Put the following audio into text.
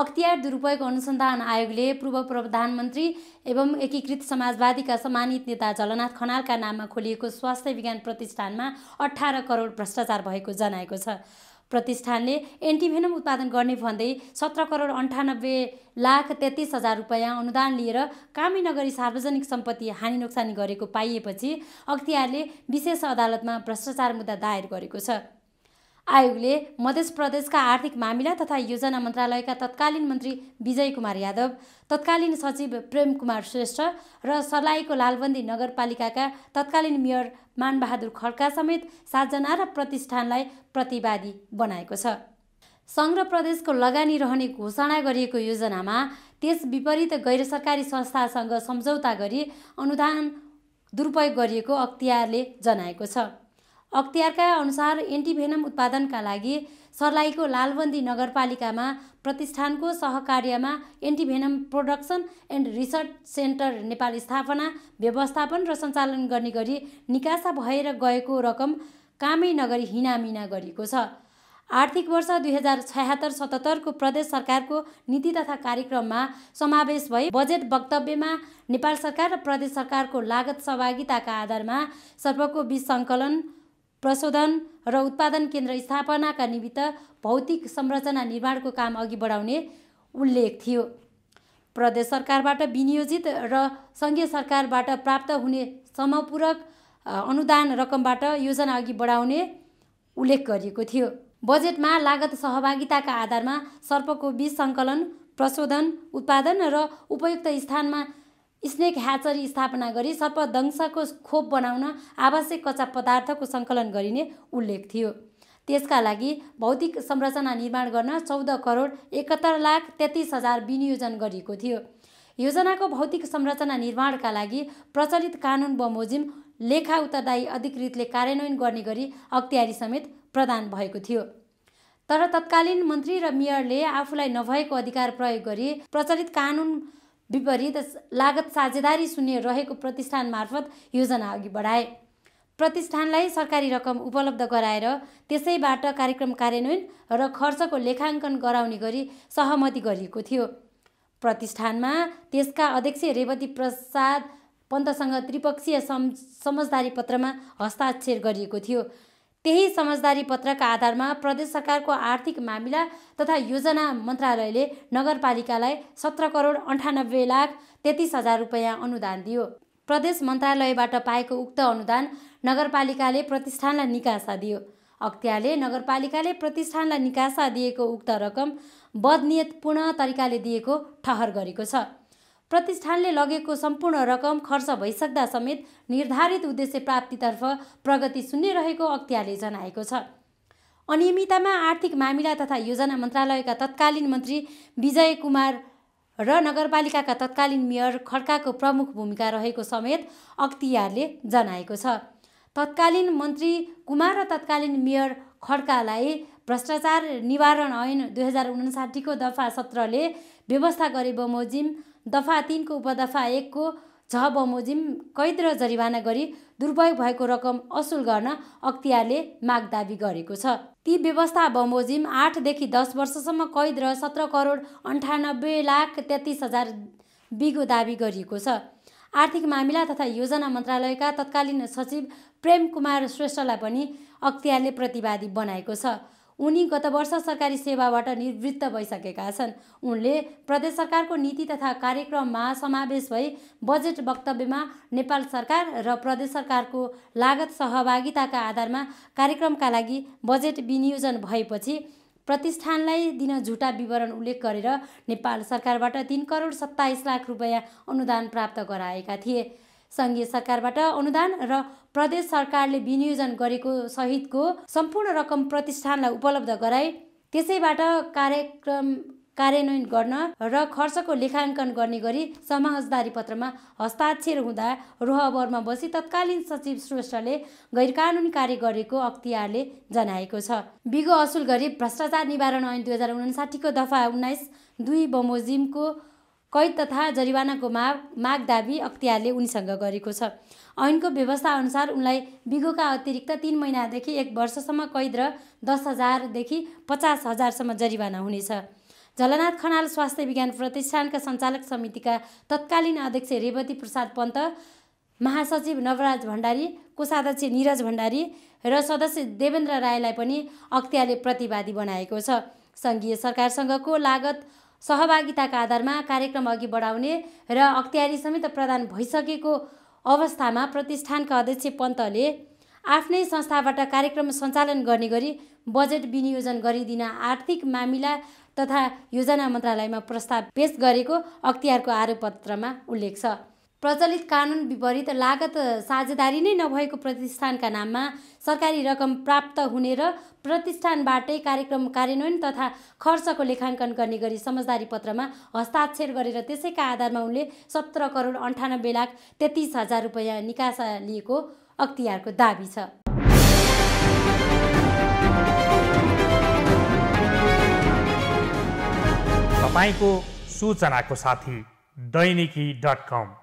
अख्तियार दुरुपयोग अनुसन्धान आयोगले पूर्व प्रधानमन्त्री एवं एकीकृत समाजवादीका सम्मानित नेता जलनाथ खनालका नाममा खोलिएको स्वास्थ्य विज्ञान प्रतिष्ठानमा अठार करोड भ्रष्टाचार भएको जनाएको छ प्रतिष्ठानले एन्टिभेनम उत्पादन गर्ने भन्दै सत्र करोड अन्ठानब्बे लाख तेत्तिस हजार रुपियाँ अनुदान लिएर कामी नगरी सार्वजनिक सम्पत्ति हानि नोक्सानी गरेको पाइएपछि अख्तियारले विशेष अदालतमा भ्रष्टाचार मुद्दा दायर गरेको छ आयोगले मध्य प्रदेशका आर्थिक मामिला तथा योजना मन्त्रालयका तत्कालीन मन्त्री विजय कुमार यादव तत्कालीन सचिव प्रेम कुमार श्रेष्ठ र सर्लाहीको लालबन्दी नगरपालिकाका तत्कालीन मेयर मानबहादुर खड्का समेत सातजना र प्रतिष्ठानलाई प्रतिवादी बनाएको छ सङ्घ प्रदेशको लगानी रहने घोषणा गरिएको योजनामा त्यस विपरीत गैर सरकारी संस्थासँग सम्झौता गरी अनुदान दुरुपयोग गरिएको अख्तियारले जनाएको छ अख्तियारका अनुसार एन्टिभेनम उत्पादनका लागि सर्लाहीको लालबन्दी नगरपालिकामा प्रतिष्ठानको सहकार्यमा antivenom production and research centre Nepal स्थापना व्यवस्थापन र सञ्चालन गर्ने गरी निकासा भएर गएको रकम कामै नगरी हिनामिना गरिएको छ आर्थिक वर्ष दुई हजार छयत्तर सतहत्तरको प्रदेश सरकारको नीति तथा कार्यक्रममा समावेश भई बजेट वक्तव्यमा नेपाल सरकार र प्रदेश सरकारको लागत सहभागिताका आधारमा सर्पको बीच सङ्कलन प्रशोधन र उत्पादन केन्द्र स्थापनाका निमित्त भौतिक संरचना निर्माणको काम अघि बढाउने उल्लेख थियो प्रदेश सरकारबाट विनियोजित र सङ्घीय सरकारबाट प्राप्त हुने समपूरक अनुदान रकमबाट योजना अघि बढाउने उल्लेख गरिएको थियो बजेटमा लागत सहभागिताका आधारमा सर्पको बीज सङ्कलन प्रशोधन उत्पादन र उपयुक्त स्थानमा स्नेक ह्याचरी स्थापना गरी सर्पदंशको खोप बनाउन आवश्यक कच्चा पदार्थको सङ्कलन गरिने उल्लेख थियो त्यसका लागि भौतिक संरचना निर्माण गर्न चौध करोड एकहत्तर लाख तेत्तिस हजार विनियोजन गरिएको थियो योजनाको भौतिक संरचना निर्माणका लागि प्रचलित कानुन बमोजिम लेखा उत्तरदायी अधिकृतले कार्यान्वयन गर्ने गरी अख्तियारी समेत प्रदान भएको थियो तर तत्कालीन मन्त्री र मेयरले आफूलाई नभएको अधिकार प्रयोग गरी प्रचलित कानुन विपरीत लागत साझेदारी शून्य रहेको प्रतिष्ठान मार्फत योजना अघि बढाए प्रतिष्ठानलाई सरकारी रकम उपलब्ध गराएर त्यसैबाट कार्यक्रम कार्यान्वयन र खर्चको लेखाङ्कन गराउने गरी सहमति गरिएको थियो प्रतिष्ठानमा त्यसका अध्यक्ष रेवती प्रसाद पन्तसँग त्रिपक्षीय सम समझदारी पत्रमा हस्ताक्षर गरिएको थियो त्यही समझदारी पत्रका आधारमा प्रदेश सरकारको आर्थिक मामिला तथा योजना मन्त्रालयले नगरपालिकालाई सत्र करोड अन्ठानब्बे लाख तेत्तिस हजार रुपियाँ अनुदान दियो प्रदेश मन्त्रालयबाट पाएको उक्त अनुदान नगरपालिकाले प्रतिष्ठानलाई निकासा दियो अख्तियारले नगरपालिकाले प्रतिष्ठानलाई निकासा दिएको उक्त रकम बदनियतपूर्ण तरिकाले दिएको ठहर गरेको छ प्रतिष्ठानले लगेको सम्पूर्ण रकम खर्च भइसक्दा समेत निर्धारित उद्देश्य प्राप्तितर्फ प्रगति शून्य रहेको अख्तियारले जनाएको छ अनियमिततामा आर्थिक मामिला तथा योजना मन्त्रालयका तत्कालीन मन्त्री विजय कुमार र नगरपालिकाका तत्कालीन मेयर खड्काको प्रमुख भूमिका रहेको समेत अख्तियारले जनाएको छ तत्कालीन मन्त्री कुमार र तत्कालीन मेयर खड्कालाई भ्रष्टाचार निवारण ऐन दुई हजार उनासाठीको दफा सत्रले व्यवस्था गरे बमोजिम दफा तिनको उपदफा एकको झ बमोजिम कैद र जरिवाना गरी दुर्भयोग भएको रकम असुल गर्न अख्तियारले माग दावी गरेको छ ती व्यवस्था बमोजिम आठदेखि दस वर्षसम्म कैद र सत्र करोड अन्ठानब्बे लाख तेत्तिस हजार बिगो दावी गरिएको छ आर्थिक मामिला तथा योजना मन्त्रालयका तत्कालीन सचिव प्रेम कुमार श्रेष्ठलाई पनि अख्तियारले प्रतिवादी बनाएको छ उनी गत वर्ष सरकारी सेवाबाट निवृत्त भइसकेका छन् उनले प्रदेश सरकारको नीति तथा कार्यक्रममा समावेश भई बजेट वक्तव्यमा नेपाल सरकार र प्रदेश सरकारको लागत सहभागिताका आधारमा कार्यक्रमका लागि बजेट विनियोजन भएपछि प्रतिष्ठानलाई दिन झुटा विवरण उल्लेख गरेर नेपाल सरकारबाट तिन करोड सत्ताइस लाख रुपियाँ अनुदान प्राप्त गराएका थिए सङ्घीय सरकारबाट अनुदान र प्रदेश सरकारले विनियोजन गरेको सहितको सम्पूर्ण रकम प्रतिष्ठानलाई उपलब्ध गराई त्यसैबाट कार्यक्रम कार्यान्वयन गर्न र खर्चको लेखाङ्कन गर्ने गरी समाजदारी पत्रमा हस्ताक्षर हुँदा रोहबरमा बसी तत्कालीन सचिव श्रेष्ठले गैर गैरकानुनी कार्य गरेको अख्तियारले जनाएको छ बिगो असुल गरी भ्रष्टाचार निवारण ऐन दुई हजार उनासाठीको दफा उन्नाइस दुई बमोजिमको कैद तथा जरिवानाको माग माग दाबी अख्तियारले उनीसँग गरेको छ ऐनको अनुसार उनलाई बिगोका अतिरिक्त तिन महिनादेखि एक वर्षसम्म कैद र दस हजारदेखि पचास हजारसम्म जरिवाना हुनेछ झलनाथ खनाल स्वास्थ्य विज्ञान प्रतिष्ठानका सञ्चालक समितिका तत्कालीन अध्यक्ष रेवती प्रसाद पन्त महासचिव नवराज भण्डारी कोषाध्यक्ष निरज भण्डारी र सदस्य देवेन्द्र राईलाई पनि अख्तियारले प्रतिवादी बनाएको छ सङ्घीय सरकारसँगको लागत सहभागिताका आधारमा कार्यक्रम अघि बढाउने र अख्तियारी समेत प्रदान भइसकेको अवस्थामा प्रतिष्ठानका अध्यक्ष पन्तले आफ्नै संस्थाबाट कार्यक्रम सञ्चालन गर्ने गरी बजेट विनियोजन गरिदिन आर्थिक मामिला तथा योजना मन्त्रालयमा प्रस्ताव पेश गरेको अख्तियारको आरोपपत्रमा उल्लेख छ प्रचलित कानुन विपरीत लागत साझेदारी नै नभएको प्रतिष्ठानका नाममा सरकारी रकम प्राप्त हुने र प्रतिष्ठानबाटै कार्यक्रम कार्यान्वयन तथा खर्चको लेखाङ्कन गर्ने गरी समझदारी पत्रमा हस्ताक्षर गरेर त्यसैका आधारमा उनले सत्र करोड अन्ठानब्बे लाख तेत्तिस हजार रुपियाँ निकासा लिएको अख्तियारको दावी छ तपाईँको सूचनाको साथी दैनिकी डट कम